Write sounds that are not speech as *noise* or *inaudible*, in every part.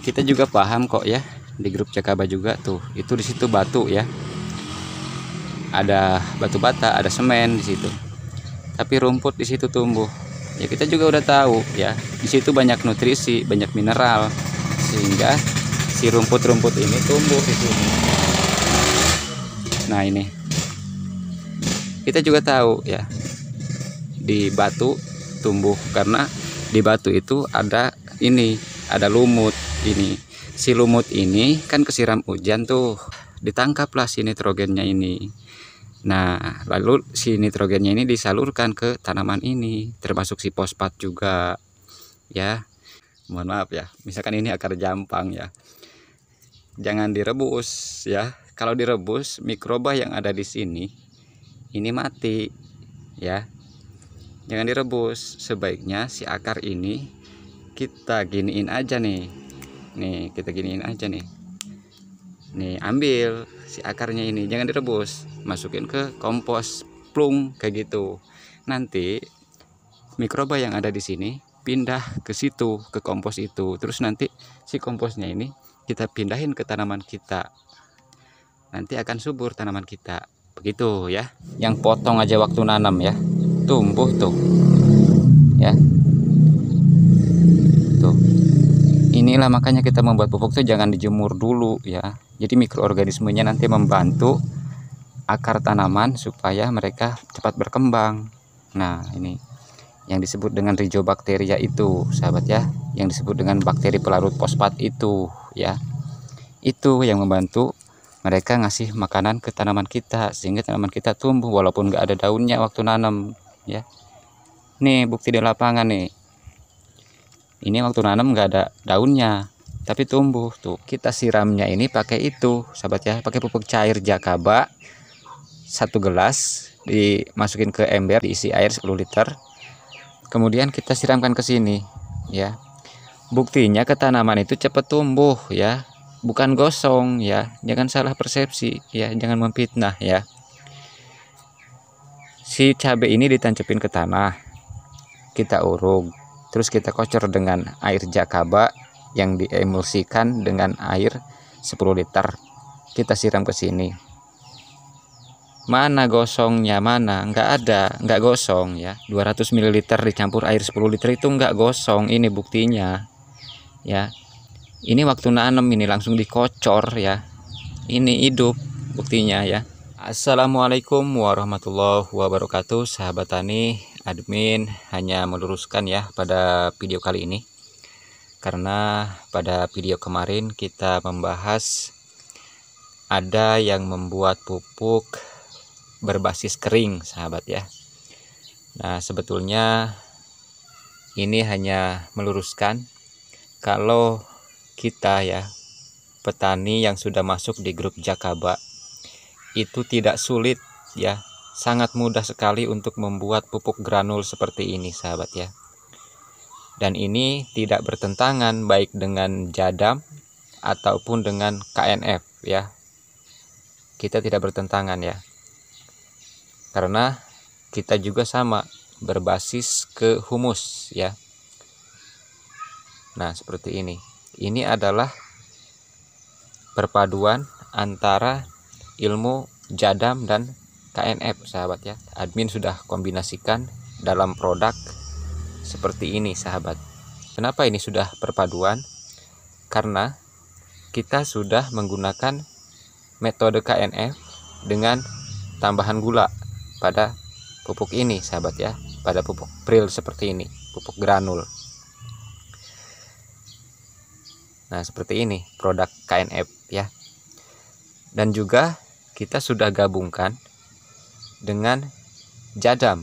kita juga paham kok ya di grup Cakaba juga tuh itu di situ batu ya ada batu bata ada semen di situ tapi rumput di situ tumbuh ya kita juga udah tahu ya di situ banyak nutrisi banyak mineral sehingga si rumput-rumput ini tumbuh di sini nah ini kita juga tahu ya di batu tumbuh karena di batu itu ada ini ada lumut ini si lumut ini kan kesiram hujan tuh ditangkaplah si nitrogennya ini nah lalu si nitrogennya ini disalurkan ke tanaman ini termasuk si fosfat juga ya mohon maaf ya misalkan ini akar jampang ya jangan direbus ya kalau direbus mikroba yang ada di sini ini mati ya jangan direbus sebaiknya si akar ini kita giniin aja nih nih kita giniin aja nih nih ambil si akarnya ini jangan direbus masukin ke kompos plung kayak gitu nanti mikroba yang ada di sini pindah ke situ ke kompos itu terus nanti si komposnya ini kita pindahin ke tanaman kita nanti akan subur tanaman kita begitu ya yang potong aja waktu nanam ya tumbuh tuh ya gitu inilah makanya kita membuat pupuk tuh jangan dijemur dulu ya jadi mikroorganismenya nanti membantu akar tanaman supaya mereka cepat berkembang nah ini yang disebut dengan rhizobacteria itu sahabat ya yang disebut dengan bakteri pelarut fosfat itu ya itu yang membantu mereka ngasih makanan ke tanaman kita sehingga tanaman kita tumbuh walaupun nggak ada daunnya waktu nanam ya nih bukti di lapangan nih ini waktu nanam nggak ada daunnya tapi tumbuh tuh kita siramnya ini pakai itu sahabat ya pakai pupuk cair jakaba satu gelas dimasukin ke ember diisi air 10 liter kemudian kita siramkan ke sini ya buktinya ke tanaman itu cepat tumbuh ya bukan gosong ya jangan salah persepsi ya jangan memfitnah ya si cabe ini ditancepin ke tanah kita urung terus kita kocor dengan air jakaba yang diemulsikan dengan air 10 liter kita siram ke sini mana gosongnya mana nggak ada nggak gosong ya 200 ml dicampur air 10 liter itu nggak gosong ini buktinya ya ini waktu nanam ini langsung dikocor ya ini hidup buktinya ya Assalamualaikum warahmatullahi wabarakatuh sahabat tani admin hanya meluruskan ya pada video kali ini karena pada video kemarin kita membahas ada yang membuat pupuk berbasis kering sahabat ya Nah sebetulnya ini hanya meluruskan kalau kita ya petani yang sudah masuk di grup Jakaba itu tidak sulit ya sangat mudah sekali untuk membuat pupuk granul seperti ini sahabat ya dan ini tidak bertentangan baik dengan jadam ataupun dengan KNF ya kita tidak bertentangan ya karena kita juga sama berbasis ke humus ya nah seperti ini ini adalah perpaduan antara ilmu jadam dan KNF sahabat ya admin sudah kombinasikan dalam produk seperti ini sahabat kenapa ini sudah perpaduan karena kita sudah menggunakan metode KNF dengan tambahan gula pada pupuk ini sahabat ya pada pupuk pril seperti ini pupuk granul Nah, seperti ini produk KNF ya. Dan juga kita sudah gabungkan dengan jadam.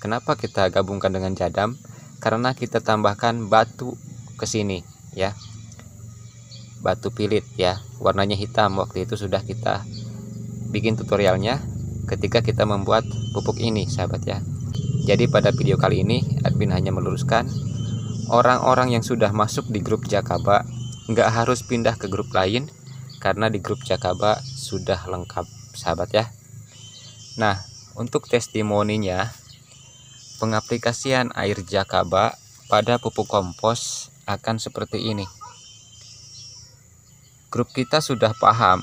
Kenapa kita gabungkan dengan jadam? Karena kita tambahkan batu ke sini, ya. Batu pilit ya, warnanya hitam. Waktu itu sudah kita bikin tutorialnya ketika kita membuat pupuk ini, sahabat ya. Jadi pada video kali ini admin hanya meluruskan orang-orang yang sudah masuk di grup Jakaba nggak harus pindah ke grup lain karena di grup Jakaba sudah lengkap, sahabat ya. Nah, untuk testimoninya, pengaplikasian air jakaba pada pupuk kompos akan seperti ini. Grup kita sudah paham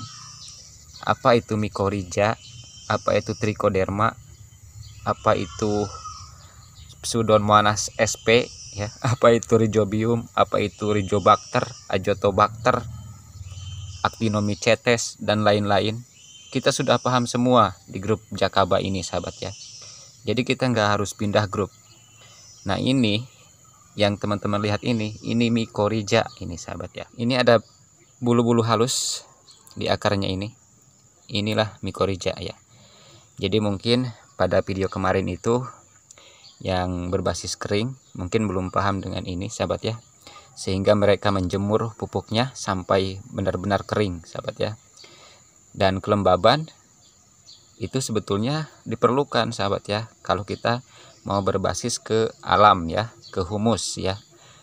apa itu mikorija, apa itu trichoderma, apa itu pseudomonas sp ya, *laughs* apa itu rhizobium, apa itu rhizobacter, azotobacter, actinomycetes dan lain-lain kita sudah paham semua di grup Jakaba ini sahabat ya jadi kita nggak harus pindah grup nah ini yang teman-teman lihat ini ini mikorija ini sahabat ya ini ada bulu-bulu halus di akarnya ini inilah mikorija ya jadi mungkin pada video kemarin itu yang berbasis kering mungkin belum paham dengan ini sahabat ya sehingga mereka menjemur pupuknya sampai benar-benar kering sahabat ya dan kelembaban itu sebetulnya diperlukan sahabat ya kalau kita mau berbasis ke alam ya ke humus ya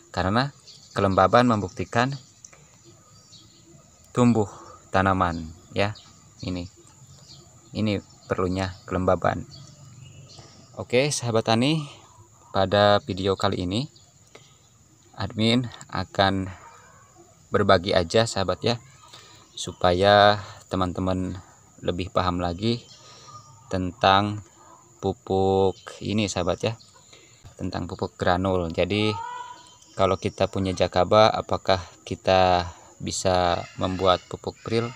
karena kelembaban membuktikan tumbuh tanaman ya ini ini perlunya kelembaban oke sahabat tani pada video kali ini admin akan berbagi aja sahabat ya supaya teman-teman lebih paham lagi tentang pupuk ini sahabat ya tentang pupuk granul jadi kalau kita punya jakaba apakah kita bisa membuat pupuk pril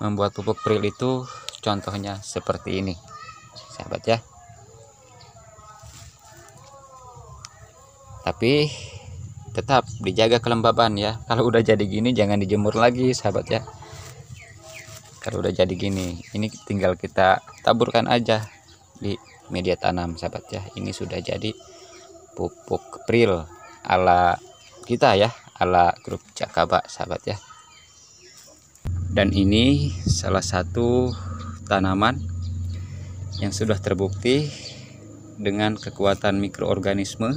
membuat pupuk pril itu contohnya seperti ini sahabat ya tapi tetap dijaga kelembaban ya kalau udah jadi gini jangan dijemur lagi sahabat ya kalau udah jadi gini ini tinggal kita taburkan aja di media tanam sahabat ya ini sudah jadi pupuk pril ala kita ya ala grup Jakaba sahabat ya dan ini salah satu tanaman yang sudah terbukti dengan kekuatan mikroorganisme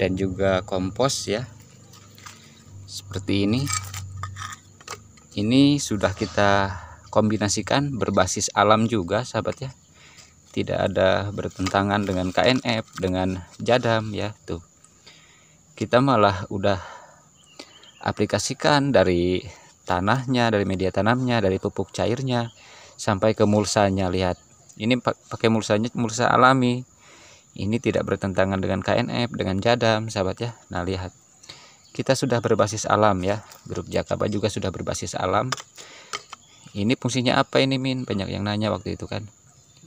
dan juga kompos ya seperti ini ini sudah kita kombinasikan berbasis alam juga sahabat ya tidak ada bertentangan dengan KNF dengan jadam ya tuh kita malah udah aplikasikan dari tanahnya dari media tanamnya dari pupuk cairnya sampai ke mulsanya lihat ini pakai mulsanya mulsa alami ini tidak bertentangan dengan KNF dengan jadam sahabat ya nah lihat kita sudah berbasis alam ya grup Jakaba juga sudah berbasis alam ini fungsinya apa ini Min banyak yang nanya waktu itu kan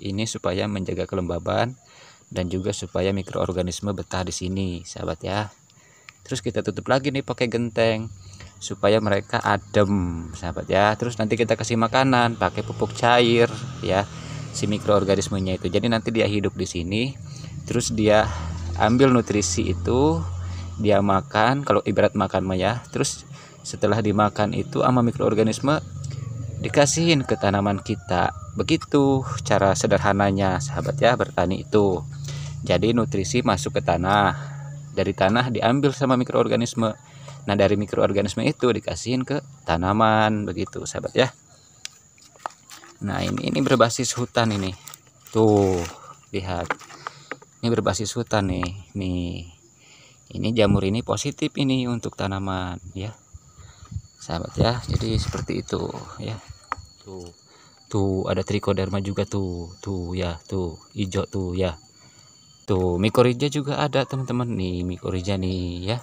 ini supaya menjaga kelembaban dan juga supaya mikroorganisme betah di sini sahabat ya terus kita tutup lagi nih pakai genteng supaya mereka adem sahabat ya terus nanti kita kasih makanan pakai pupuk cair ya si mikroorganismenya itu jadi nanti dia hidup di sini terus dia ambil nutrisi itu dia makan kalau ibarat makan maya terus setelah dimakan itu sama mikroorganisme dikasihin ke tanaman kita begitu cara sederhananya sahabat ya bertani itu jadi nutrisi masuk ke tanah dari tanah diambil sama mikroorganisme nah dari mikroorganisme itu dikasihin ke tanaman begitu sahabat ya nah ini ini berbasis hutan ini tuh lihat ini berbasis hutan nih nih ini jamur ini positif ini untuk tanaman ya sahabat ya jadi seperti itu ya tuh tuh ada trichoderma juga tuh tuh ya tuh hijau tuh ya tuh mikorija juga ada teman-teman nih mikorija nih ya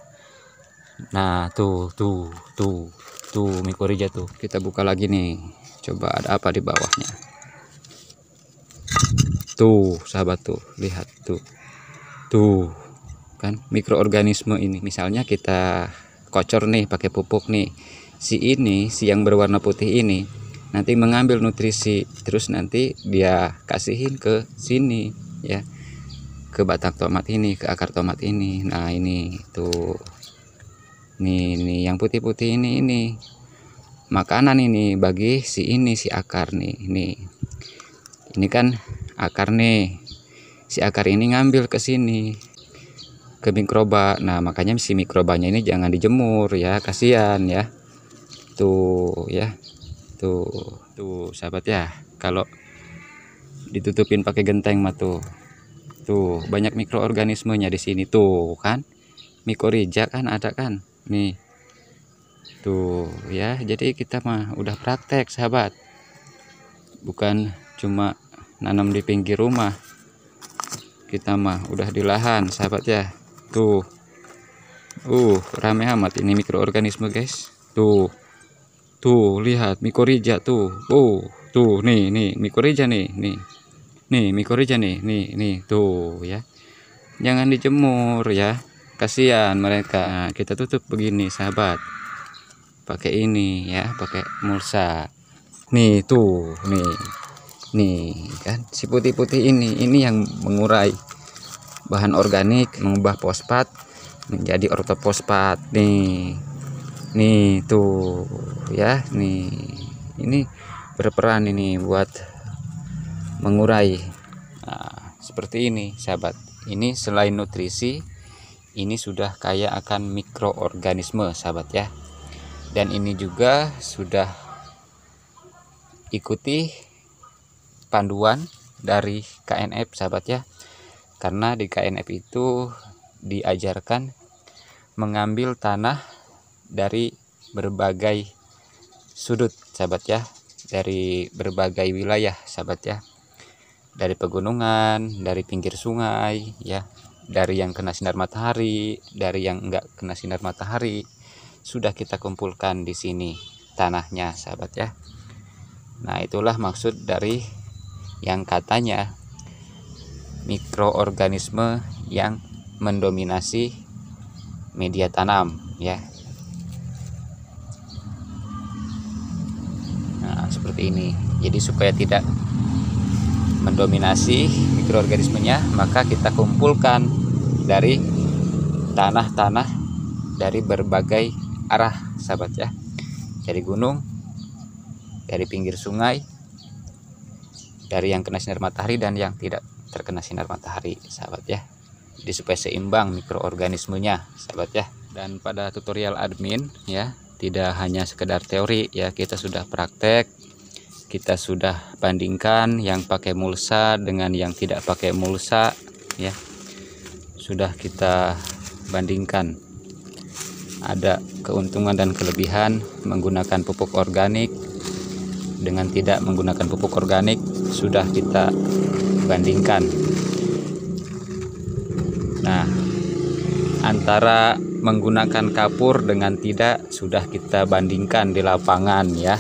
nah tuh tuh tuh tuh mikorija tuh kita buka lagi nih coba ada apa di bawahnya tuh sahabat tuh lihat tuh tuh kan mikroorganisme ini misalnya kita kocor nih pakai pupuk nih si ini si yang berwarna putih ini nanti mengambil nutrisi terus nanti dia kasihin ke sini ya ke batang tomat ini ke akar tomat ini nah ini tuh nih nih yang putih-putih ini ini makanan ini bagi si ini si akar nih ini ini kan akar nih si akar ini ngambil ke sini ke mikroba. Nah, makanya si mikrobanya ini jangan dijemur ya, kasihan ya. Tuh ya. Tuh, tuh sahabat ya. Kalau ditutupin pakai genteng mah tuh. Tuh, banyak mikroorganismenya di sini tuh kan. mikorija kan ada kan. Nih. Tuh ya, jadi kita mah udah praktek sahabat. Bukan cuma nanam di pinggir rumah kita mah udah di lahan sahabat ya tuh uh rame amat ini mikroorganisme guys tuh tuh lihat mikorija tuh uh tuh nih nih mikorija nih nih nih mikorija nih nih nih tuh ya jangan dijemur ya kasihan mereka nah, kita tutup begini sahabat pakai ini ya pakai mulsa nih tuh nih nih kan si putih-putih ini ini yang mengurai bahan organik mengubah fosfat menjadi ortofosfat nih nih tuh ya nih ini berperan ini buat mengurai nah, seperti ini sahabat ini selain nutrisi ini sudah kaya akan mikroorganisme sahabat ya dan ini juga sudah ikuti panduan dari KNF sahabat ya karena di KNF itu diajarkan mengambil tanah dari berbagai sudut sahabat ya dari berbagai wilayah sahabat ya dari pegunungan dari pinggir sungai ya dari yang kena sinar matahari dari yang enggak kena sinar matahari sudah kita kumpulkan di sini tanahnya sahabat ya nah itulah maksud dari yang katanya mikroorganisme yang mendominasi media tanam ya nah seperti ini jadi supaya tidak mendominasi mikroorganismenya maka kita kumpulkan dari tanah-tanah dari berbagai arah sahabat ya dari gunung dari pinggir sungai dari yang kena sinar matahari dan yang tidak terkena sinar matahari sahabat ya jadi supaya seimbang mikroorganismenya sahabat ya dan pada tutorial admin ya tidak hanya sekedar teori ya kita sudah praktek kita sudah bandingkan yang pakai mulsa dengan yang tidak pakai mulsa ya sudah kita bandingkan ada keuntungan dan kelebihan menggunakan pupuk organik dengan tidak menggunakan pupuk organik sudah kita bandingkan nah antara menggunakan kapur dengan tidak sudah kita bandingkan di lapangan ya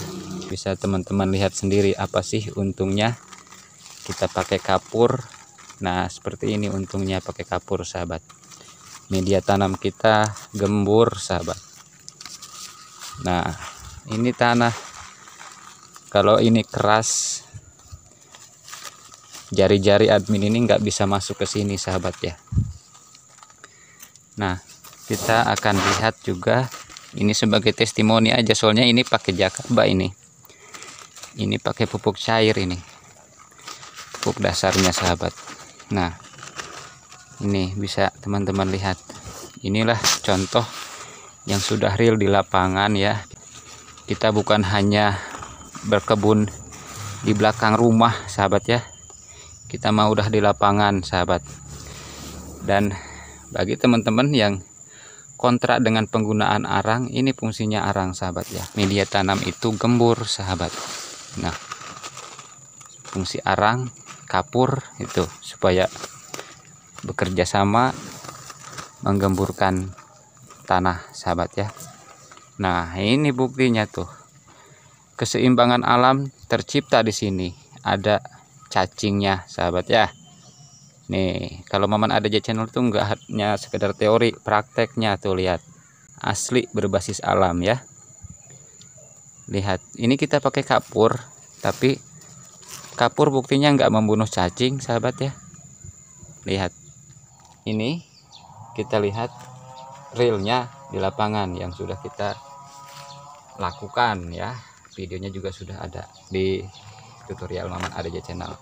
bisa teman-teman lihat sendiri apa sih untungnya kita pakai kapur nah seperti ini untungnya pakai kapur sahabat media tanam kita gembur sahabat nah ini tanah kalau ini keras jari-jari admin ini nggak bisa masuk ke sini sahabat ya nah kita akan lihat juga ini sebagai testimoni aja soalnya ini pakai jakaba ini ini pakai pupuk cair ini pupuk dasarnya sahabat nah ini bisa teman-teman lihat inilah contoh yang sudah real di lapangan ya kita bukan hanya berkebun di belakang rumah sahabat ya kita mah udah di lapangan sahabat dan bagi teman-teman yang kontrak dengan penggunaan arang ini fungsinya arang sahabat ya media tanam itu gembur sahabat nah fungsi arang kapur itu supaya bekerja sama menggemburkan tanah sahabat ya nah ini buktinya tuh keseimbangan alam tercipta di sini ada cacingnya sahabat ya nih kalau Maman ada di channel tuh enggak hanya sekedar teori prakteknya tuh lihat asli berbasis alam ya lihat ini kita pakai kapur tapi kapur buktinya enggak membunuh cacing sahabat ya lihat ini kita lihat realnya di lapangan yang sudah kita lakukan ya videonya juga sudah ada di tutorial Maman ADJ channel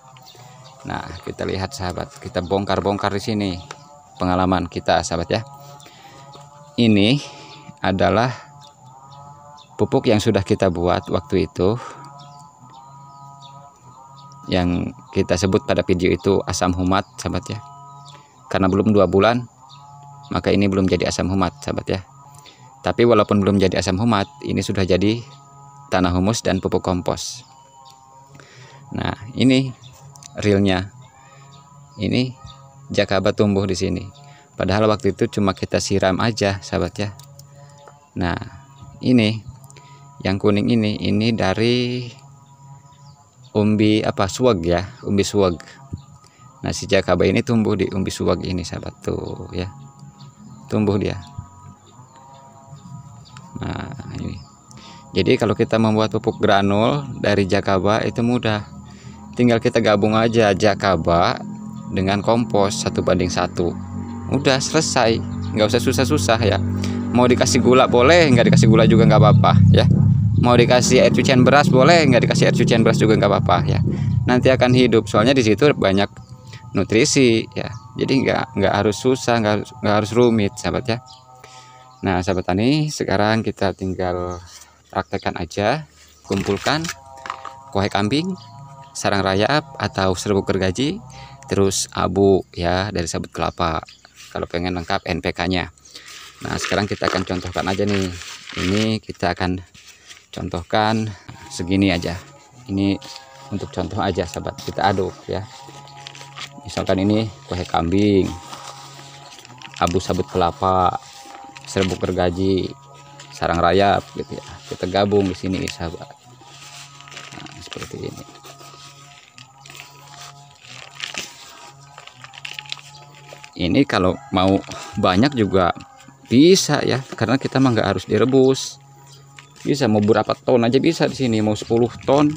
nah kita lihat sahabat kita bongkar-bongkar di sini pengalaman kita sahabat ya ini adalah pupuk yang sudah kita buat waktu itu yang kita sebut pada video itu asam humat sahabat ya karena belum dua bulan maka ini belum jadi asam humat sahabat ya tapi walaupun belum jadi asam humat ini sudah jadi tanah humus dan pupuk kompos Nah, ini realnya. Ini jakaba tumbuh di sini. Padahal waktu itu cuma kita siram aja, sahabat ya. Nah, ini yang kuning ini, ini dari umbi apa suwag ya, umbi suwag. Nah, si jakaba ini tumbuh di umbi suwag ini, sahabat tuh ya. Tumbuh dia. Nah, ini. Jadi kalau kita membuat pupuk granul dari jakaba itu mudah tinggal kita gabung aja jakaba dengan kompos satu banding satu udah selesai nggak usah susah-susah ya mau dikasih gula boleh nggak dikasih gula juga nggak apa-apa ya mau dikasih air cucian beras boleh nggak dikasih air cucian beras juga nggak apa-apa ya nanti akan hidup soalnya di situ banyak nutrisi ya jadi nggak nggak harus susah nggak harus nggak harus rumit sahabat ya nah sahabat tani sekarang kita tinggal praktekkan aja kumpulkan kue kambing sarang rayap atau serbuk gergaji, terus abu ya dari sabut kelapa. Kalau pengen lengkap NPK-nya. Nah, sekarang kita akan contohkan aja nih. Ini kita akan contohkan segini aja. Ini untuk contoh aja sahabat, kita aduk ya. Misalkan ini kue kambing, abu sabut kelapa, serbuk gergaji, sarang rayap gitu ya. Kita gabung di sini sahabat. Nah, seperti ini. ini kalau mau banyak juga bisa ya karena kita mah nggak harus direbus bisa mau berapa ton aja bisa di sini mau 10 ton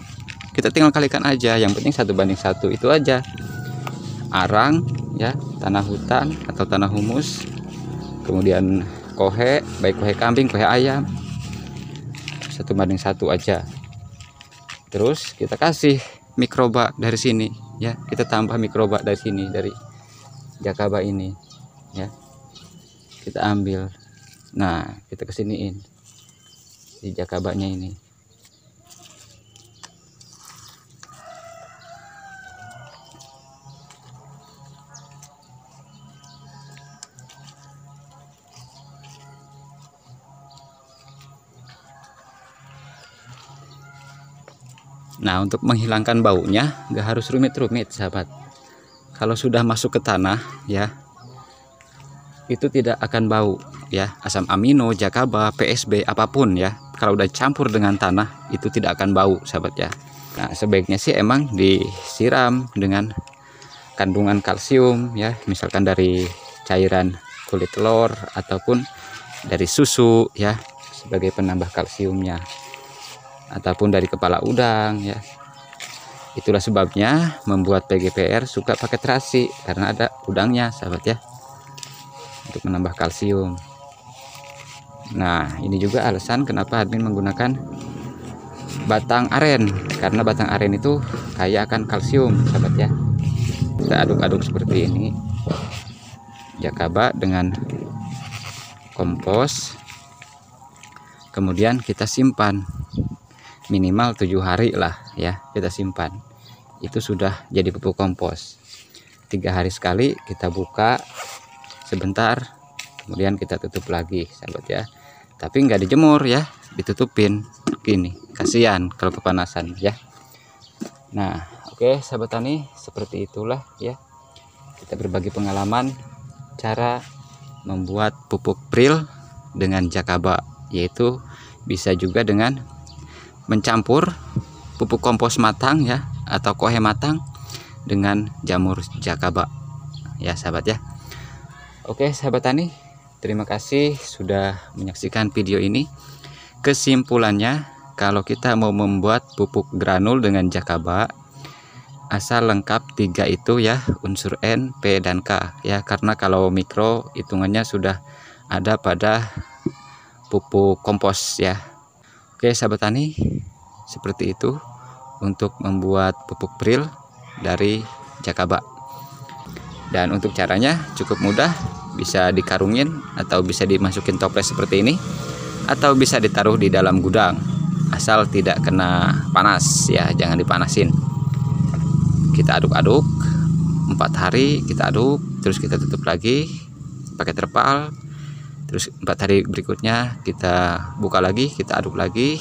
kita tinggal kalikan aja yang penting satu banding satu itu aja arang ya tanah hutan atau tanah humus kemudian kohe baik kohe kambing kohe ayam satu banding satu aja terus kita kasih mikroba dari sini ya kita tambah mikroba dari sini dari jakaba ini ya kita ambil nah kita kesiniin di jakabanya ini Nah, untuk menghilangkan baunya, gak harus rumit-rumit, sahabat kalau sudah masuk ke tanah ya itu tidak akan bau ya asam amino jakaba PSB apapun ya kalau udah campur dengan tanah itu tidak akan bau sahabat ya Nah sebaiknya sih emang disiram dengan kandungan kalsium ya misalkan dari cairan kulit telur ataupun dari susu ya sebagai penambah kalsiumnya ataupun dari kepala udang ya Itulah sebabnya membuat PGPR suka pakai terasi karena ada udangnya, sahabat ya. Untuk menambah kalsium. Nah, ini juga alasan kenapa admin menggunakan batang aren karena batang aren itu kaya akan kalsium, sahabat ya. Kita aduk-aduk seperti ini. Jakaba dengan kompos. Kemudian kita simpan minimal tujuh hari lah ya kita simpan itu sudah jadi pupuk kompos tiga hari sekali kita buka sebentar kemudian kita tutup lagi sahabat ya tapi nggak dijemur ya ditutupin gini kasihan kalau kepanasan ya nah oke okay, sahabat tani seperti itulah ya kita berbagi pengalaman cara membuat pupuk pril dengan jakaba yaitu bisa juga dengan mencampur pupuk kompos matang ya atau kohe matang dengan jamur jakaba ya sahabat ya oke sahabat tani terima kasih sudah menyaksikan video ini kesimpulannya kalau kita mau membuat pupuk granul dengan jakaba asal lengkap tiga itu ya unsur N, P, dan K ya karena kalau mikro hitungannya sudah ada pada pupuk kompos ya Oke sahabat tani seperti itu untuk membuat pupuk pril dari jakaba dan untuk caranya cukup mudah bisa dikarungin atau bisa dimasukin toples seperti ini atau bisa ditaruh di dalam gudang asal tidak kena panas ya jangan dipanasin kita aduk-aduk empat hari kita aduk terus kita tutup lagi pakai terpal terus empat hari berikutnya kita buka lagi kita aduk lagi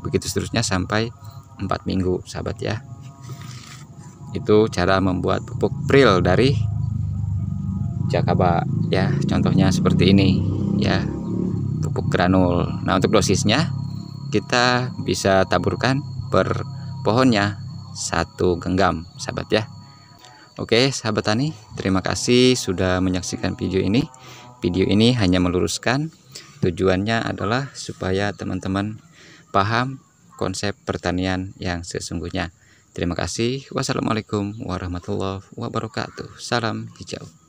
begitu seterusnya sampai empat minggu sahabat ya itu cara membuat pupuk pril dari jakaba ya contohnya seperti ini ya pupuk granul nah untuk dosisnya kita bisa taburkan per pohonnya satu genggam sahabat ya Oke sahabat tani terima kasih sudah menyaksikan video ini Video ini hanya meluruskan, tujuannya adalah supaya teman-teman paham konsep pertanian yang sesungguhnya. Terima kasih. Wassalamualaikum warahmatullahi wabarakatuh. Salam hijau.